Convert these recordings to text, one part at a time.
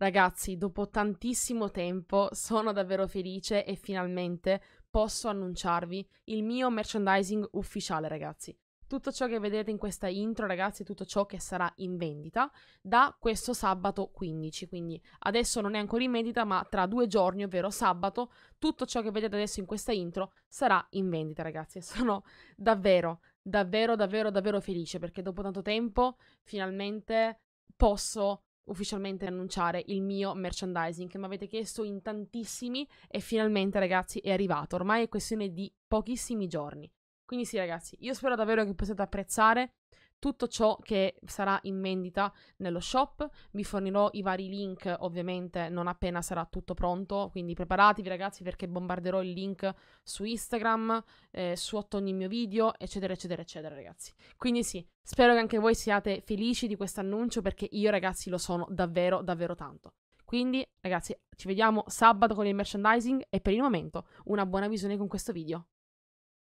Ragazzi, dopo tantissimo tempo sono davvero felice e finalmente posso annunciarvi il mio merchandising ufficiale, ragazzi. Tutto ciò che vedete in questa intro, ragazzi, tutto ciò che sarà in vendita da questo sabato 15. Quindi adesso non è ancora in vendita, ma tra due giorni, ovvero sabato, tutto ciò che vedete adesso in questa intro sarà in vendita, ragazzi. Sono davvero, davvero, davvero, davvero felice perché dopo tanto tempo finalmente posso ufficialmente annunciare il mio merchandising che mi avete chiesto in tantissimi e finalmente ragazzi è arrivato, ormai è questione di pochissimi giorni. Quindi sì ragazzi, io spero davvero che possiate apprezzare tutto ciò che sarà in vendita nello shop. Vi fornirò i vari link, ovviamente, non appena sarà tutto pronto. Quindi preparatevi, ragazzi, perché bombarderò il link su Instagram, eh, sotto ogni mio video, eccetera, eccetera, eccetera, ragazzi. Quindi sì, spero che anche voi siate felici di questo annuncio, perché io, ragazzi, lo sono davvero, davvero tanto. Quindi, ragazzi, ci vediamo sabato con il merchandising e per il momento una buona visione con questo video.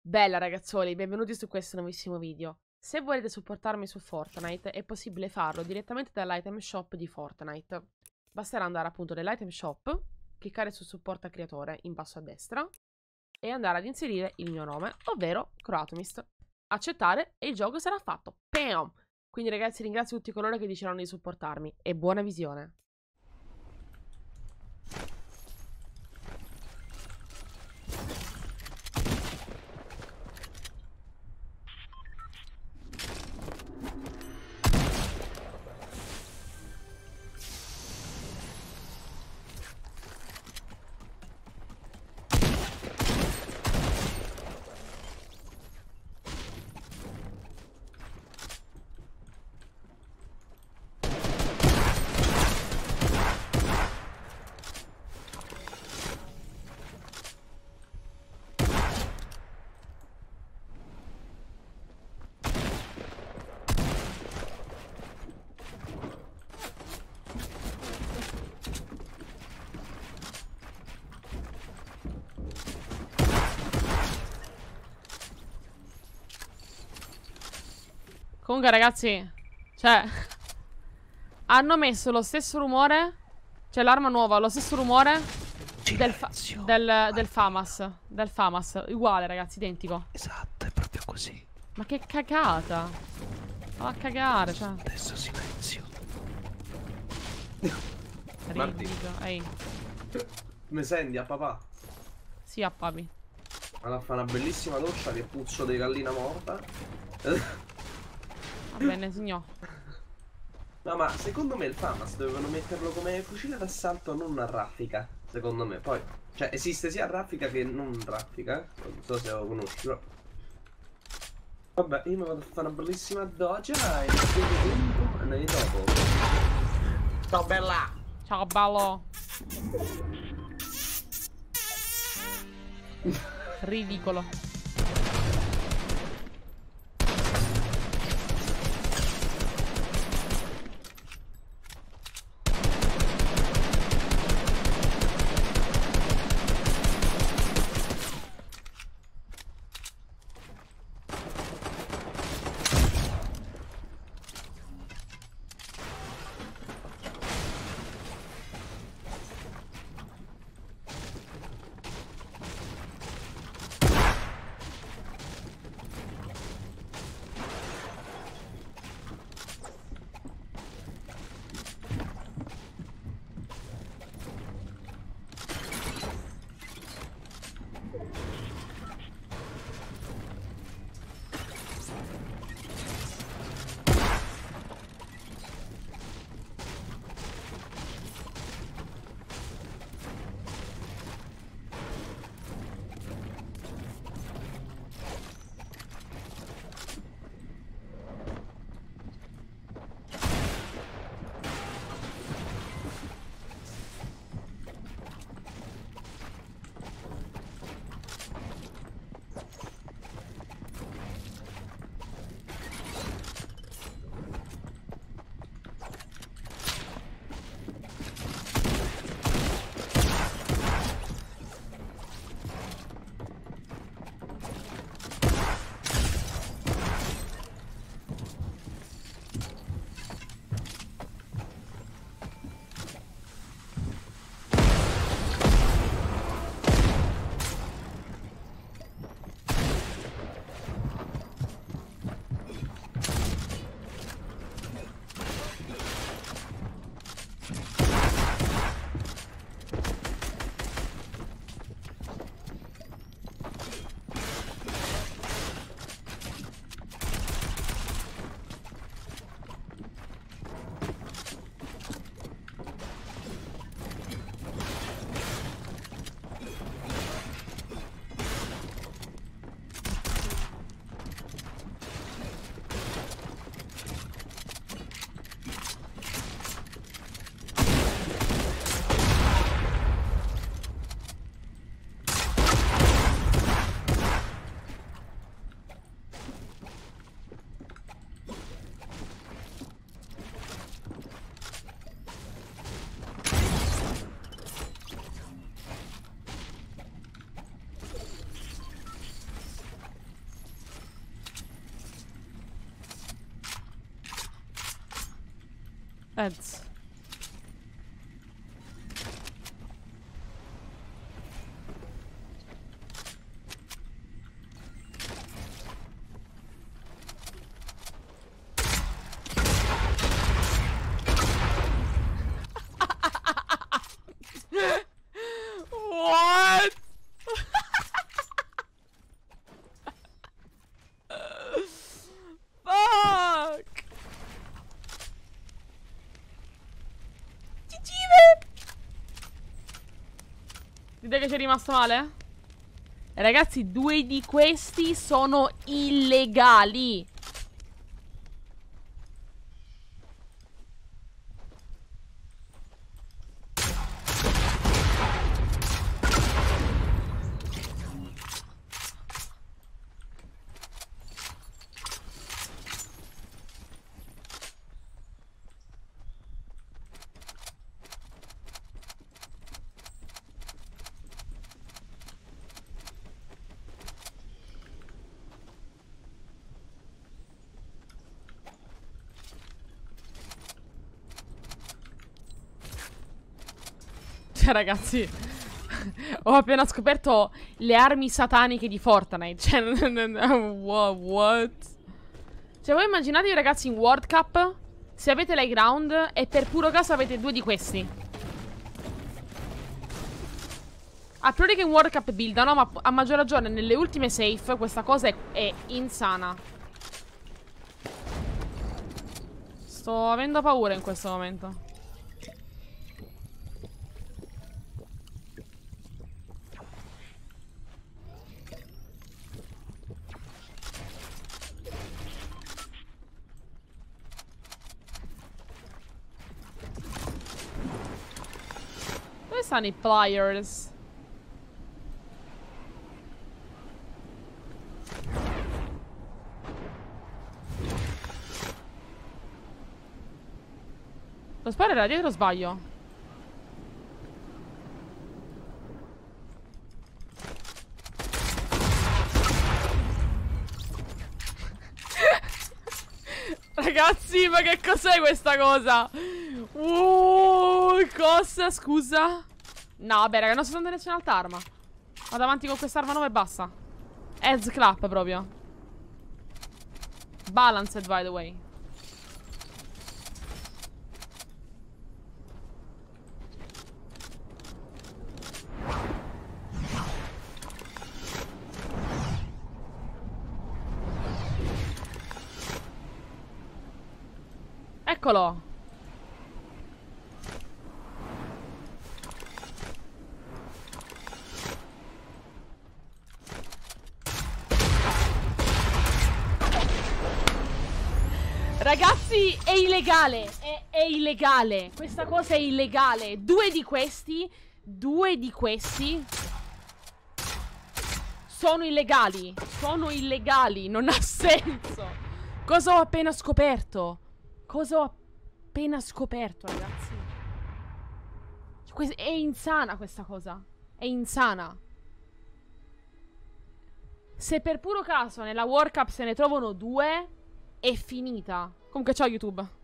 Bella ragazzuoli, benvenuti su questo nuovissimo video. Se volete supportarmi su Fortnite è possibile farlo direttamente dall'item shop di Fortnite. Basterà andare appunto nell'item shop, cliccare su supporta creatore in basso a destra e andare ad inserire il mio nome, ovvero Croatomist. Accettare e il gioco sarà fatto. Pam! Quindi ragazzi ringrazio tutti coloro che decideranno di supportarmi e buona visione! Comunque ragazzi Cioè Hanno messo lo stesso rumore Cioè l'arma nuova Lo stesso rumore del, fa del, del, FAMAS Del FAMAS Uguale ragazzi Identico Esatto È proprio così Ma che cagata Va a cagare cioè. Adesso silenzio Martino Ehi Mi senti a papà? Sì a papi Allora fa una bellissima doccia Che puzzo di gallina morta Va bene, signor. No, ma secondo me il FAMAS dovevano metterlo come fucile d'assalto non a raffica. Secondo me, poi. Cioè, esiste sia raffica che non raffica. Eh. Non so se lo conosci, però. Vabbè, io mi vado a fare una bellissima dogia e noi dopo. Ciao bella! Ciao bello! Ridicolo. That's Vedete che ci è rimasto male? Ragazzi, due di questi sono illegali. Cioè, ragazzi, ho appena scoperto le armi sataniche di Fortnite. Cioè, wow, what? Cioè, voi immaginatevi, ragazzi, in World Cup, se avete lay ground e per puro caso avete due di questi. A priori che in World Cup buildano, ma a maggior ragione nelle ultime safe questa cosa è, è insana. Sto avendo paura in questo momento. stanno i pliers? Lo sparo era dietro o sbaglio? Ragazzi, ma che cos'è questa cosa? Uh, cosa, scusa? No, vabbè, raga, non si sono nessun'altra arma. Vado avanti con quest'arma nuova e basta. Heads clap proprio. Balanced, by the way. Eccolo. Ragazzi, è illegale. È, è illegale. Questa cosa è illegale. Due di questi. Due di questi. Sono illegali. Sono illegali. Non ha senso. Cosa ho appena scoperto? Cosa ho appena scoperto, ragazzi? È insana questa cosa. È insana. Se per puro caso nella World Cup se ne trovano due, è finita. Comunque, ciao YouTube.